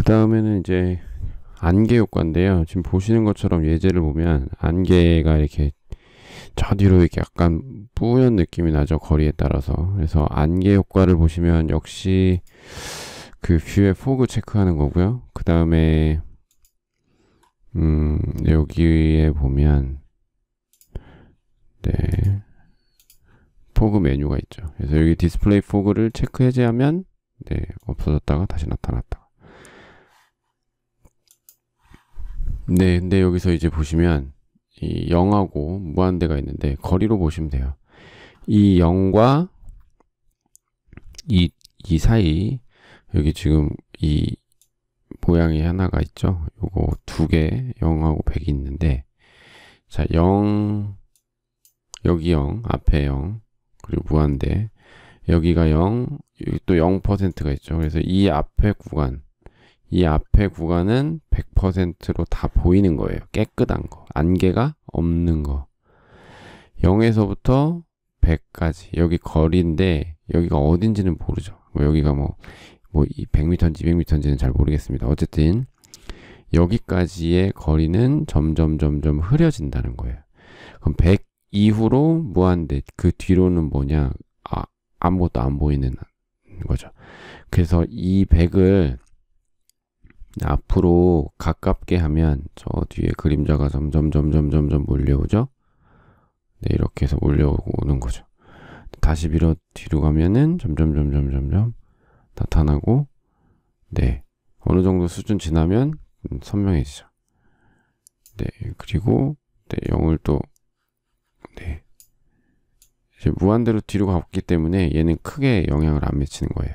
그 다음에는 이제 안개 효과인데요. 지금 보시는 것처럼 예제를 보면 안개가 이렇게 저 뒤로 이렇게 약간 뿌연 느낌이 나죠. 거리에 따라서. 그래서 안개 효과를 보시면 역시 그 뷰의 포그 체크하는 거고요. 그 다음에 음, 여기에 보면 네 포그 메뉴가 있죠. 그래서 여기 디스플레이 포그를 체크 해제하면 네 없어졌다가 다시 나타났다. 네, 근데 여기서 이제 보시면 이 0하고 무한대가 있는데 거리로 보시면 돼요. 이 0과 이, 이 사이 여기 지금 이 모양이 하나가 있죠. 요거 두개 0하고 100이 있는데 자, 0 여기 0, 앞에 0 그리고 무한대 여기가 0, 여기 또 0%가 있죠. 그래서 이 앞에 구간 이 앞에 구간은 100%로 다 보이는 거예요. 깨끗한 거. 안개가 없는 거. 0에서부터 100까지. 여기 거리인데, 여기가 어딘지는 모르죠. 뭐 여기가 뭐, 뭐 100m인지 200m인지는 잘 모르겠습니다. 어쨌든, 여기까지의 거리는 점점 점점 흐려진다는 거예요. 그럼 100 이후로 무한대, 그 뒤로는 뭐냐, 아, 아무것도 안 보이는 거죠. 그래서 이 100을 앞으로 가깝게 하면 저 뒤에 그림자가 점점 점점 점점 몰려오죠. 네, 이렇게 해서 몰려오는 거죠. 다시 밀어 뒤로 가면은 점점 점점 점점 나타나고 네 어느 정도 수준 지나면 음, 선명해지죠. 네 그리고 네 0을 또네 이제 무한대로 뒤로 갔기 때문에 얘는 크게 영향을 안 미치는 거예요.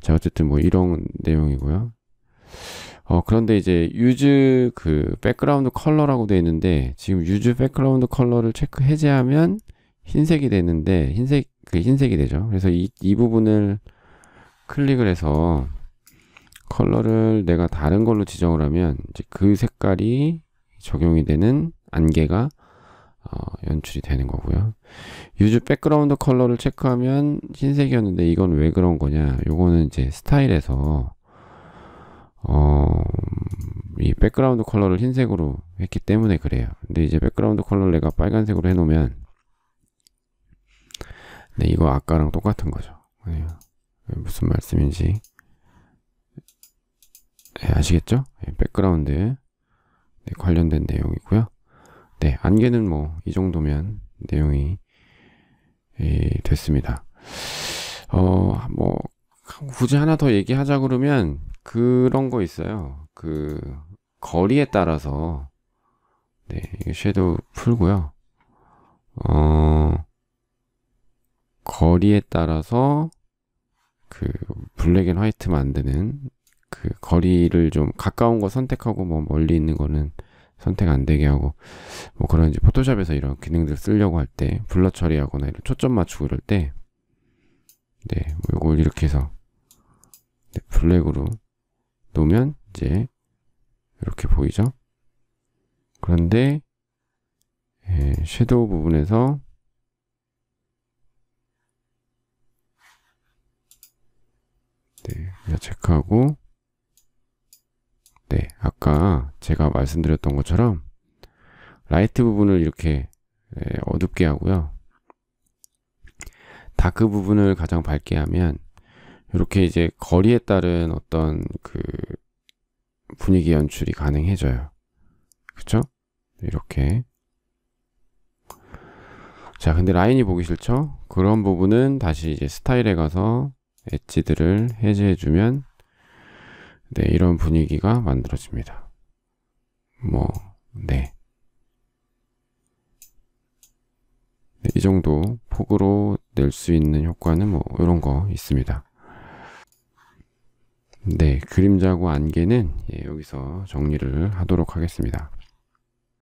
자 어쨌든 뭐 이런 내용이고요. 어, 그런데 이제 유즈 그 백그라운드 컬러라고 되어 있는데 지금 유즈 백그라운드 컬러를 체크 해제하면 흰색이 되는데 흰색 그 흰색이 되죠. 그래서 이, 이 부분을 클릭을 해서 컬러를 내가 다른 걸로 지정을 하면 이제 그 색깔이 적용이 되는 안개가 어, 연출이 되는 거고요. 유즈 백그라운드 컬러를 체크하면 흰색이었는데 이건 왜 그런 거냐? 요거는 이제 스타일에서 어, 이 백그라운드 컬러를 흰색으로 했기 때문에 그래요. 근데 이제 백그라운드 컬러를 내가 빨간색으로 해놓으면 네, 이거 아까랑 똑같은 거죠. 네, 무슨 말씀인지 네, 아시겠죠? 네, 백그라운드 네, 관련된 내용이고요. 네, 안개는 뭐 이 정도면 내용이 예, 됐습니다. 어, 뭐 굳이 하나 더 얘기하자 그러면 그런 거 있어요. 그 거리에 따라서 네, 이거 섀도우 풀고요. 어 거리에 따라서 그 블랙 앤 화이트 만드는 그 거리를 좀 가까운 거 선택하고 뭐 멀리 있는 거는 선택 안 되게 하고 뭐 그런 이제 포토샵에서 이런 기능들 쓰려고 할 때 블러 처리하거나 이런 초점 맞추고 이럴 때 네, 뭐 요걸 이렇게 해서 네, 블랙으로 놓으면 이제 이렇게 보이죠? 그런데 예, 섀도우 부분에서 네, 체크하고 네, 아까 제가 말씀드렸던 것처럼 라이트 부분을 이렇게 예, 어둡게 하고요. 다크 부분을 가장 밝게 하면 이렇게 이제 거리에 따른 어떤 그 분위기 연출이 가능해져요. 그쵸? 이렇게. 자, 근데 라인이 보기 싫죠? 그런 부분은 다시 이제 스타일에 가서 엣지들을 해제해주면 네, 이런 분위기가 만들어집니다. 뭐, 네. 네이 정도 폭으로 낼 수 있는 효과는 뭐 이런 거 있습니다. 네, 그림자고 안개는 예, 여기서 정리를 하도록 하겠습니다.